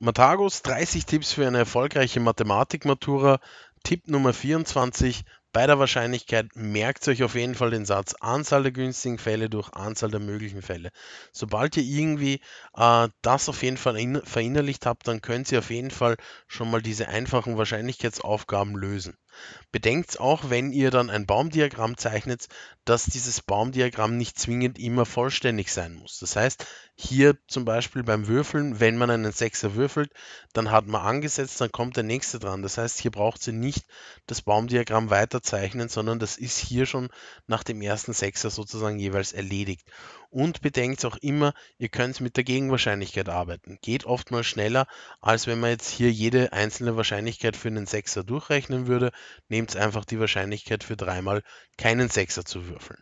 Matagos 30 Tipps für eine erfolgreiche Mathematikmatura. Tipp Nummer 24. Bei der Wahrscheinlichkeit merkt euch auf jeden Fall den Satz Anzahl der günstigen Fälle durch Anzahl der möglichen Fälle. Sobald ihr irgendwie äh, das auf jeden Fall verinnerlicht habt, dann könnt ihr auf jeden Fall schon mal diese einfachen Wahrscheinlichkeitsaufgaben lösen. Bedenkt auch, wenn ihr dann ein Baumdiagramm zeichnet, dass dieses Baumdiagramm nicht zwingend immer vollständig sein muss. Das heißt, hier zum Beispiel beim Würfeln, wenn man einen Sechser würfelt, dann hat man angesetzt, dann kommt der nächste dran. Das heißt, hier braucht ihr nicht das Baumdiagramm weiterzeichnen, sondern das ist hier schon nach dem ersten Sechser sozusagen jeweils erledigt. Und bedenkt auch immer, ihr könnt mit der Gegenwahrscheinlichkeit arbeiten. Geht oftmals schneller, als wenn man jetzt hier jede einzelne Wahrscheinlichkeit für einen Sechser durchrechnen würde. Nehmt einfach die Wahrscheinlichkeit für dreimal keinen Sechser zu würfeln.